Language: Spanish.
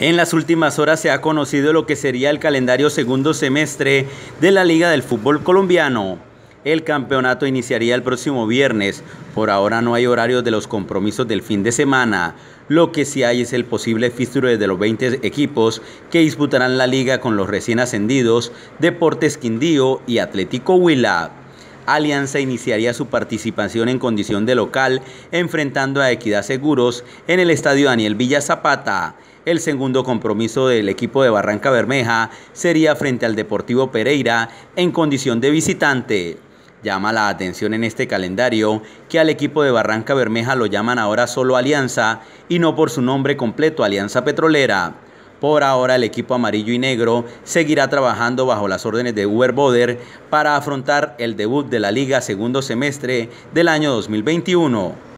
En las últimas horas se ha conocido lo que sería el calendario segundo semestre de la Liga del Fútbol Colombiano. El campeonato iniciaría el próximo viernes. Por ahora no hay horarios de los compromisos del fin de semana. Lo que sí hay es el posible fixture de los 20 equipos que disputarán la liga con los recién ascendidos Deportes Quindío y Atlético Huila. Alianza iniciaría su participación en condición de local, enfrentando a Equidad Seguros en el estadio Daniel Villa Zapata. El segundo compromiso del equipo de Barranca Bermeja sería frente al Deportivo Pereira en condición de visitante. Llama la atención en este calendario que al equipo de Barranca Bermeja lo llaman ahora solo Alianza y no por su nombre completo Alianza Petrolera. Por ahora, el equipo amarillo y negro seguirá trabajando bajo las órdenes de Uber Boder para afrontar el debut de la liga segundo semestre del año 2021.